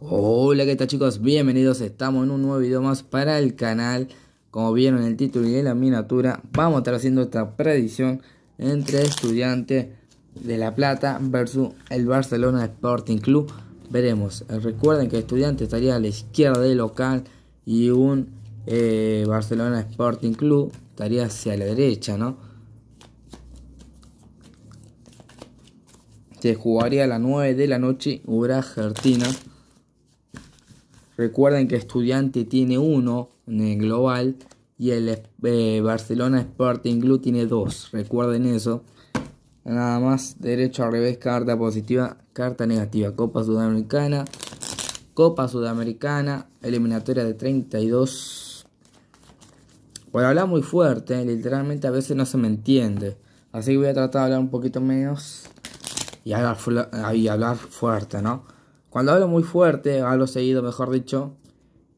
Hola, ¿qué tal chicos? Bienvenidos, estamos en un nuevo video más para el canal. Como vieron en el título y en la miniatura, vamos a estar haciendo esta predicción entre Estudiantes de La Plata versus el Barcelona Sporting Club. Veremos, recuerden que Estudiantes estaría a la izquierda del local y un eh, Barcelona Sporting Club estaría hacia la derecha, ¿no? Se jugaría a las 9 de la noche, Ura Gertina. Recuerden que Estudiante tiene uno en el global y el eh, Barcelona Sporting Club tiene dos. Recuerden eso. Nada más, derecho al revés, carta positiva, carta negativa. Copa Sudamericana, Copa Sudamericana, eliminatoria de 32. Por hablar muy fuerte, literalmente a veces no se me entiende. Así que voy a tratar de hablar un poquito menos y y hablar fuerte, ¿no? Cuando hablo muy fuerte, hablo seguido, mejor dicho,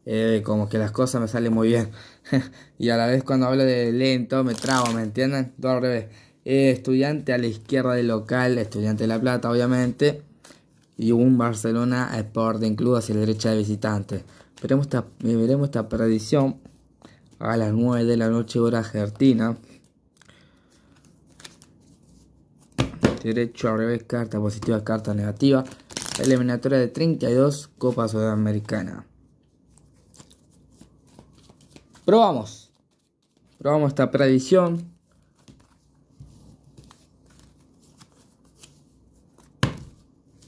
eh, como que las cosas me salen muy bien. y a la vez cuando hablo de lento, me trago, ¿me entienden? Todo al revés. Eh, estudiante a la izquierda del local, estudiante de La Plata, obviamente. Y un Barcelona Sporting Club hacia la derecha de visitante. Veremos esta, veremos esta predicción a las 9 de la noche, hora argentina. Derecho al revés, carta positiva, carta negativa eliminatoria de 32 Copa Sudamericana. Probamos. Probamos esta predicción.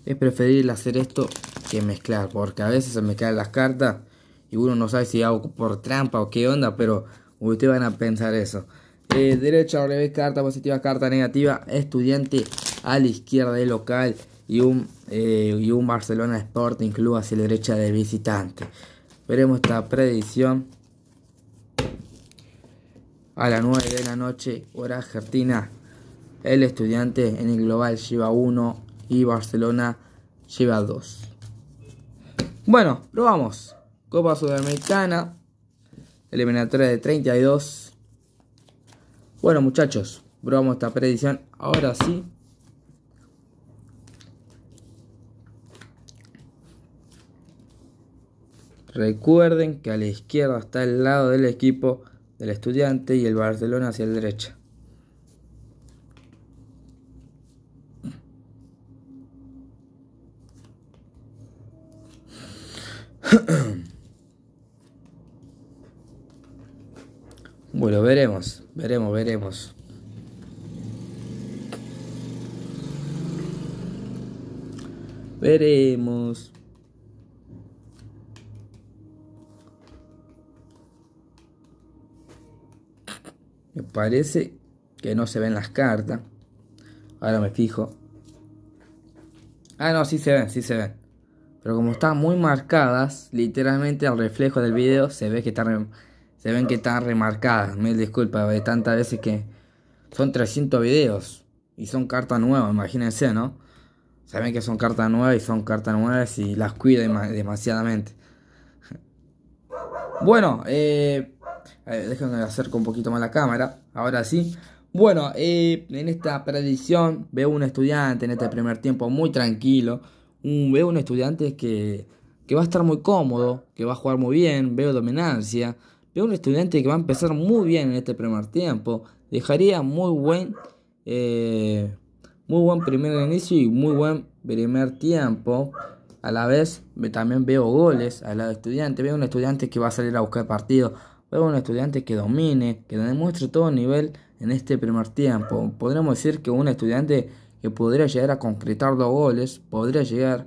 Es preferible hacer esto que mezclar, porque a veces se me caen las cartas y uno no sabe si hago por trampa o qué onda, pero ustedes van a pensar eso. Eh, derecha al revés, carta positiva, carta negativa, estudiante a la izquierda del local y un eh, y un Barcelona Sporting Club hacia la derecha de visitante. Veremos esta predicción a las 9 de la noche, hora argentina. El estudiante en el global lleva 1 y Barcelona lleva 2. Bueno, probamos Copa Sudamericana, eliminatoria de 32. Bueno, muchachos, probamos esta predicción ahora sí. Recuerden que a la izquierda está el lado del equipo del estudiante y el Barcelona hacia la derecha. Bueno, veremos, veremos, veremos. Veremos. parece que no se ven las cartas. Ahora me fijo. Ah, no, sí se ven, sí se ven. Pero como están muy marcadas, literalmente al reflejo del video se ve que están se ven que están remarcadas. Mil disculpas de tantas veces que son 300 videos y son cartas nuevas, imagínense, ¿no? Saben que son cartas nuevas y son cartas nuevas y las cuido demasiadamente. Bueno, eh eh, déjenme acercar un poquito más la cámara. Ahora sí. Bueno, eh, en esta predicción veo un estudiante en este primer tiempo muy tranquilo. veo un estudiante que, que va a estar muy cómodo, que va a jugar muy bien. Veo dominancia. Veo un estudiante que va a empezar muy bien en este primer tiempo. Dejaría muy buen, eh, muy buen primer inicio y muy buen primer tiempo. A la vez también veo goles al lado estudiante. Veo un estudiante que va a salir a buscar partido un estudiante que domine, que demuestre todo nivel en este primer tiempo. Podríamos decir que un estudiante que podría llegar a concretar dos goles, podría llegar,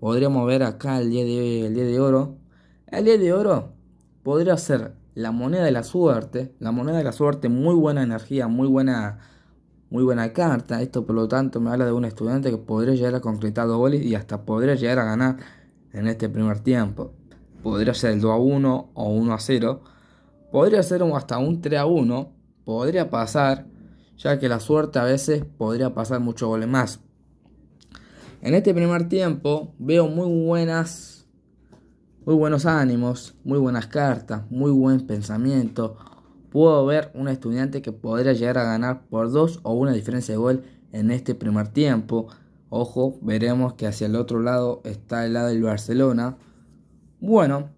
podríamos ver acá el día de, el día de oro. El día de oro podría ser la moneda de la suerte, la moneda de la suerte, muy buena energía, muy buena, muy buena carta. Esto por lo tanto me habla de un estudiante que podría llegar a concretar dos goles y hasta podría llegar a ganar en este primer tiempo. Podría ser el 2 a 1 o 1 a 0 Podría ser hasta un 3 a 1, podría pasar, ya que la suerte a veces podría pasar muchos goles más. En este primer tiempo veo muy buenas, muy buenos ánimos, muy buenas cartas, muy buen pensamiento. Puedo ver un estudiante que podría llegar a ganar por dos o una diferencia de gol en este primer tiempo. Ojo, veremos que hacia el otro lado está el lado del Barcelona. Bueno,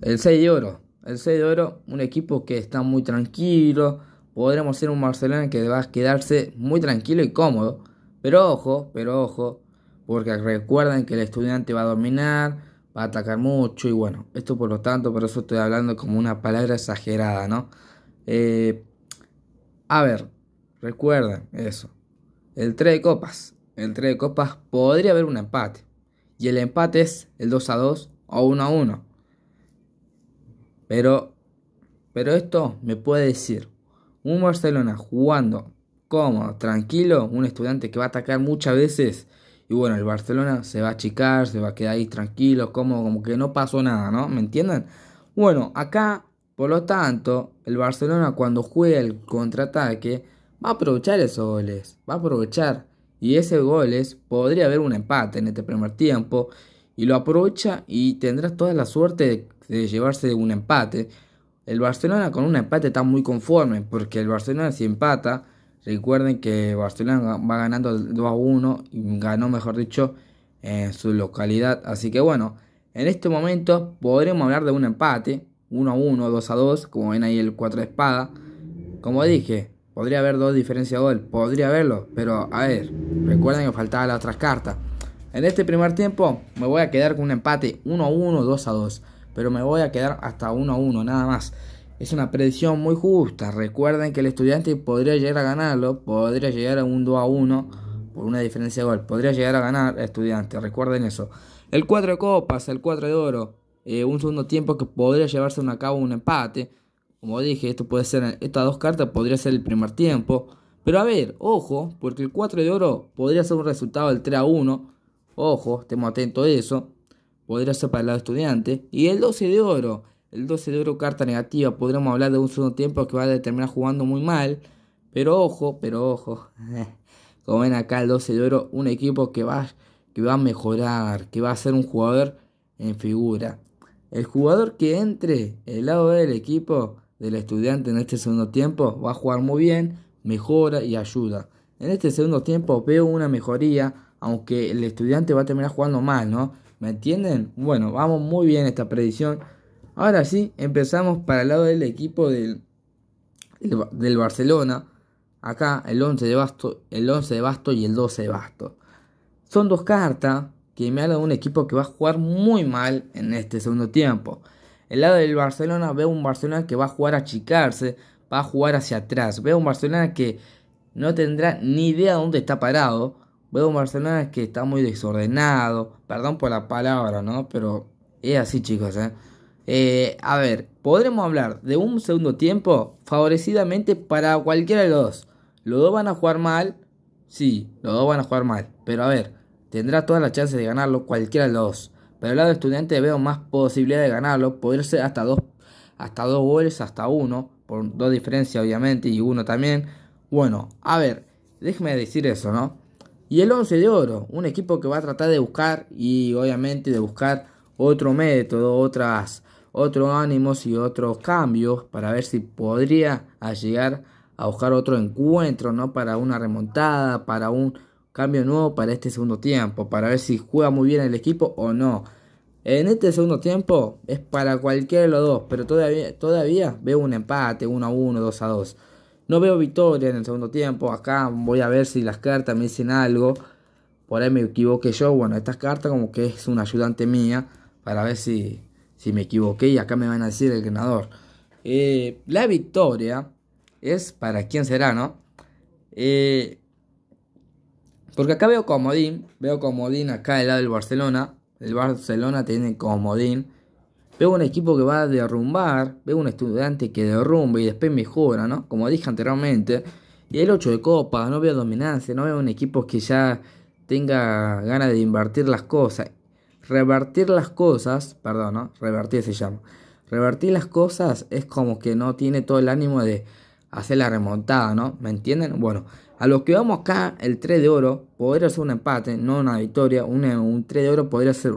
el 6 de oro. El 6 de oro, un equipo que está muy tranquilo. Podremos ser un Barcelona que va a quedarse muy tranquilo y cómodo. Pero ojo, pero ojo. Porque recuerden que el estudiante va a dominar, va a atacar mucho. Y bueno, esto por lo tanto, por eso estoy hablando como una palabra exagerada, ¿no? Eh, a ver, recuerden eso. El 3 de copas. El 3 de copas podría haber un empate. Y el empate es el 2 a 2 o 1 a 1. Pero, pero esto me puede decir, un Barcelona jugando cómodo, tranquilo, un estudiante que va a atacar muchas veces. Y bueno, el Barcelona se va a achicar, se va a quedar ahí tranquilo, cómodo, como que no pasó nada, ¿no? ¿Me entienden? Bueno, acá, por lo tanto, el Barcelona cuando juega el contraataque va a aprovechar esos goles, va a aprovechar. Y ese goles podría haber un empate en este primer tiempo. Y lo aprovecha y tendrás toda la suerte de de llevarse un empate, el Barcelona con un empate está muy conforme, porque el Barcelona si empata, recuerden que Barcelona va ganando 2 a 1 y ganó, mejor dicho, en su localidad. Así que bueno, en este momento podremos hablar de un empate, 1 a 1, 2 a 2, como ven ahí el 4 de espada. Como dije, podría haber dos diferencias de gol, podría haberlo, pero a ver, recuerden que faltaban las otras cartas. En este primer tiempo me voy a quedar con un empate 1 a 1, 2 a 2 pero me voy a quedar hasta 1 a 1 nada más. Es una predicción muy justa. Recuerden que el estudiante podría llegar a ganarlo, podría llegar a un 2 a 1 por una diferencia de gol. Podría llegar a ganar el estudiante, recuerden eso. El 4 de copas, el 4 de oro, eh, un segundo tiempo que podría llevarse a cabo un empate. Como dije, esto puede ser, estas dos cartas podría ser el primer tiempo. Pero a ver, ojo, porque el 4 de oro podría ser un resultado del 3 a 1. Ojo, estemos atentos a eso podría ser para el lado estudiante. Y el 12 de oro, el 12 de oro carta negativa, podríamos hablar de un segundo tiempo que va a terminar jugando muy mal. Pero ojo, pero ojo. Como ven acá el 12 de oro, un equipo que va, que va a mejorar, que va a ser un jugador en figura. El jugador que entre el lado del equipo del estudiante en este segundo tiempo va a jugar muy bien, mejora y ayuda. En este segundo tiempo veo una mejoría, aunque el estudiante va a terminar jugando mal, ¿no? ¿Me entienden? Bueno, vamos muy bien esta predicción. Ahora sí, empezamos para el lado del equipo del, del Barcelona. Acá el 11 de Basto, el 11 de Basto y el 12 de Basto. Son dos cartas que me hablan de un equipo que va a jugar muy mal en este segundo tiempo. El lado del Barcelona veo un Barcelona que va a jugar a achicarse, va a jugar hacia atrás. Veo un Barcelona que no tendrá ni idea de dónde está parado Veo un Barcelona que está muy desordenado. Perdón por la palabra, ¿no? Pero es así, chicos, ¿eh? ¿eh? a ver, podremos hablar de un segundo tiempo favorecidamente para cualquiera de los dos. Los dos van a jugar mal. Sí, los dos van a jugar mal. Pero a ver, tendrá todas las chances de ganarlo cualquiera de los dos. Pero al lado de estudiante veo más posibilidad de ganarlo. Poder ser hasta dos, hasta dos goles, hasta uno. Por dos diferencias, obviamente, y uno también. Bueno, a ver, déjeme decir eso, ¿no? Y el 11 de oro, un equipo que va a tratar de buscar y obviamente de buscar otro método, otras, otros ánimos y otros cambios para ver si podría llegar a buscar otro encuentro, ¿no? Para una remontada, para un cambio nuevo para este segundo tiempo, para ver si juega muy bien el equipo o no. En este segundo tiempo es para cualquiera de los dos, pero todavía, todavía veo un empate, 1 a 1, 2 a 2. No veo victoria en el segundo tiempo. Acá voy a ver si las cartas me dicen algo. Por ahí me equivoqué yo. Bueno, estas cartas como que es una ayudante mía. Para ver si, si me equivoqué. Y acá me van a decir el ganador. Eh, la victoria es para quién será, ¿no? Eh, porque acá veo comodín. Veo comodín acá del lado del Barcelona. El Barcelona tiene comodín. Veo un equipo que va a derrumbar, veo un estudiante que derrumba y después mejora, ¿no? Como dije anteriormente. Y el 8 de copa, no veo dominancia, no veo un equipo que ya tenga ganas de invertir las cosas. Revertir las cosas, perdón, ¿no? Revertir se llama. Revertir las cosas es como que no tiene todo el ánimo de hacer la remontada, ¿no? ¿Me entienden? Bueno, a los que vamos acá, el 3 de oro podría ser un empate, no una victoria. Un, un 3 de oro podría ser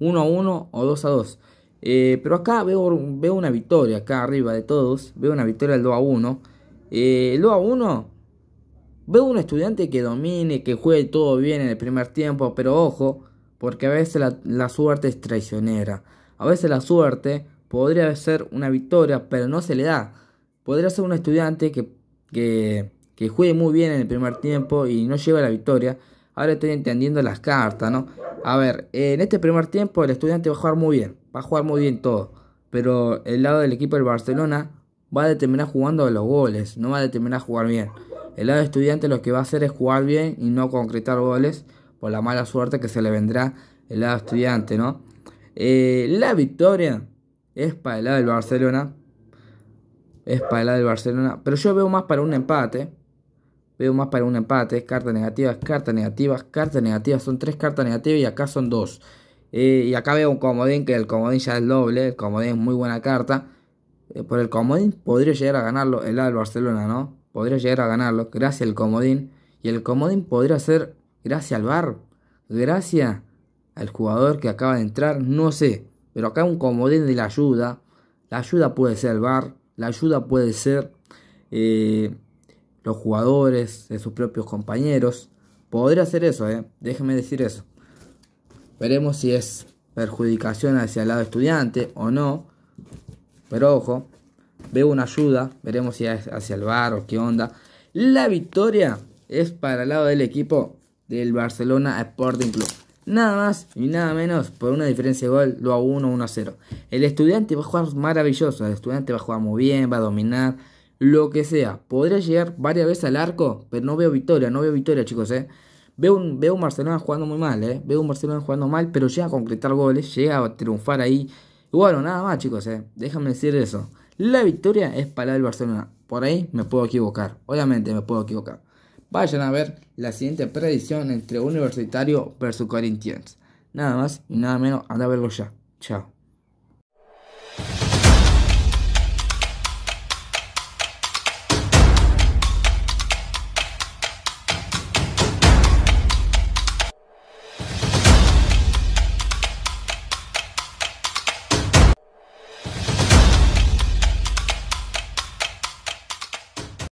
1 a 1 o 2 a 2. Eh, pero acá veo, veo, una victoria, acá arriba de todos. Veo una victoria del 2 a 1. Eh, el 2 a 1. Veo un estudiante que domine, que juegue todo bien en el primer tiempo. Pero ojo, porque a veces la, suerte es traicionera. A veces la suerte podría ser una victoria, pero no se le da. Podría ser un estudiante que, que, que juegue muy bien en el primer tiempo y no lleva la victoria. Ahora estoy entendiendo las cartas, ¿no? A ver, en este primer tiempo el estudiante va a jugar muy bien, va a jugar muy bien todo. Pero el lado del equipo del Barcelona va a determinar jugando los goles, no va a determinar jugar bien. El lado del estudiante lo que va a hacer es jugar bien y no concretar goles por la mala suerte que se le vendrá el lado estudiante, ¿no? Eh, la victoria es para el lado del Barcelona. Es para el lado del Barcelona. Pero yo veo más para un empate. Veo más para un empate. Cartas negativas, cartas negativas, cartas negativas. Son tres cartas negativas y acá son dos. Eh, y acá veo un comodín que el comodín ya es doble. El comodín es muy buena carta. Eh, por el comodín podría llegar a ganarlo el del Barcelona, ¿no? Podría llegar a ganarlo gracias al comodín. Y el comodín podría ser gracias al bar. Gracias al jugador que acaba de entrar. No sé. Pero acá un comodín de la ayuda. La ayuda puede ser el bar. La ayuda puede ser... Eh, los jugadores, de sus propios compañeros. Podría hacer eso, ¿eh? déjeme decir eso. Veremos si es perjudicación hacia el lado estudiante o no. Pero ojo, veo una ayuda, veremos si es hacia el bar o qué onda. La victoria es para el lado del equipo del Barcelona Sporting Club. Nada más y nada menos por una diferencia de gol, lo a 1, 1 a 0. El estudiante va a jugar maravilloso, el estudiante va a jugar muy bien, va a dominar lo que sea. Podría llegar varias veces al arco, pero no veo victoria, no veo victoria, chicos, ¿eh? Veo un, veo un Barcelona jugando muy mal, ¿eh? Veo un Barcelona jugando mal, pero llega a concretar goles, llega a triunfar ahí. Y bueno, nada más, chicos, ¿eh? Déjame decir eso. La victoria es para el Barcelona. Por ahí me puedo equivocar, obviamente me puedo equivocar. Vayan a ver la siguiente predicción entre Universitario versus Corinthians. Nada más y nada menos, anda a verlo ya. Chao.